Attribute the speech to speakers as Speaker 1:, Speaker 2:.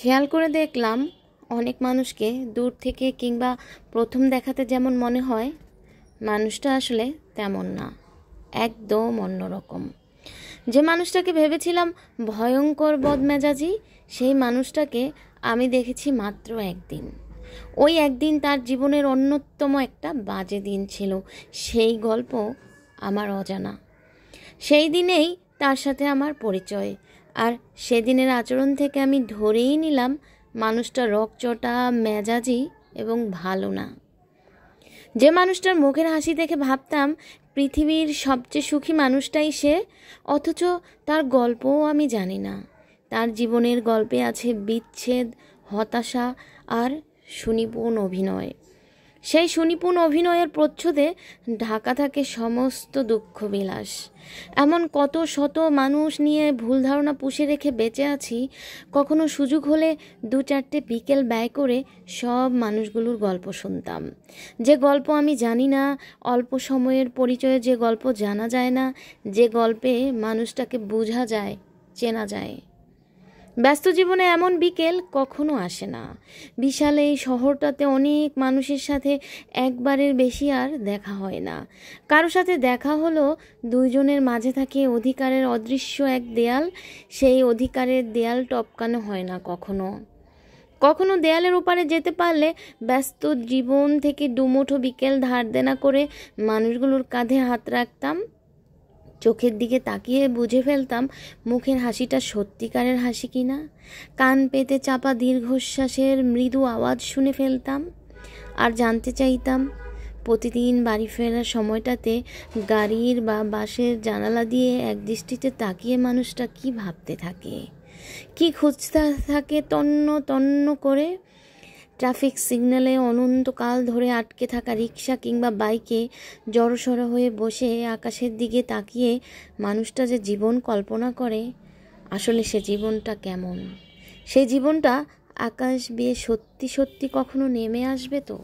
Speaker 1: খেয়াল করে দেখলাম অনেক মানুষকে দূর থেকে কিংবা প্রথম দেখাতে যেমন মনে হয় মানুষটা আসলে তেমন না একদম অন্যরকম যে মানুষটাকে ভেবেছিলাম ভয়ঙ্কর বদমেজাজি সেই মানুষটাকে আমি দেখেছি মাত্র একদিন ওই একদিন তার জীবনের অন্যতম একটা বাজে দিন ছিল সেই গল্প আমার অজানা সেই দিনেই তার সাথে আমার পরিচয় আর সেদিনের আচরণ থেকে আমি ধরেই নিলাম মানুষটা রকচটা মেজাজি এবং ভালো না যে মানুষটার মুখের হাসি দেখে ভাবতাম পৃথিবীর সবচেয়ে সুখী মানুষটাই সে অথচ তার গল্পও আমি জানি না তার জীবনের গল্পে আছে বিচ্ছেদ হতাশা আর সুনিপুণ অভিনয় সেই সুনিপুণ অভিনয়ের প্রচ্ছদে ঢাকা থাকে সমস্ত দুঃখ বিলাস এমন কত শত মানুষ নিয়ে ভুল ধারণা পুষে রেখে বেঁচে আছি কখনো সুযোগ হলে দু চারটে বিকেল ব্যয় করে সব মানুষগুলোর গল্প শুনতাম যে গল্প আমি জানি না অল্প সময়ের পরিচয়ে যে গল্প জানা যায় না যে গল্পে মানুষটাকে বোঝা যায় চেনা যায় ব্যস্ত জীবনে এমন বিকেল কখনো আসে না বিশাল এই শহরটাতে অনেক মানুষের সাথে একবারের বেশি আর দেখা হয় না কারো সাথে দেখা হলো দুইজনের মাঝে থাকে অধিকারের অদৃশ্য এক দেয়াল সেই অধিকারের দেয়াল টপকানো হয় না কখনো কখনো দেয়ালের ওপারে যেতে পারলে ব্যস্ত জীবন থেকে দুমুঠো বিকেল ধার দেনা করে মানুষগুলোর কাঁধে হাত রাখতাম চোখের দিকে তাকিয়ে বুঝে ফেলতাম মুখের হাসিটা সত্যিকারের হাসি কিনা কান পেতে চাপা দীর্ঘশ্বাসের মৃদু আওয়াজ শুনে ফেলতাম আর জানতে চাইতাম প্রতিদিন বাড়ি ফেরার সময়টাতে গাড়ির বা বাসের জানালা দিয়ে এক দৃষ্টিতে তাকিয়ে মানুষটা কি ভাবতে থাকে কি খুঁজতে থাকে তন্ন তন্ন করে ট্রাফিক সিগন্যালে অনন্তকাল ধরে আটকে থাকা রিক্সা কিংবা বাইকে জড়সড় হয়ে বসে আকাশের দিকে তাকিয়ে মানুষটা যে জীবন কল্পনা করে আসলে সে জীবনটা কেমন সেই জীবনটা আকাশ বিয়ে সত্যি সত্যি কখনো নেমে আসবে তো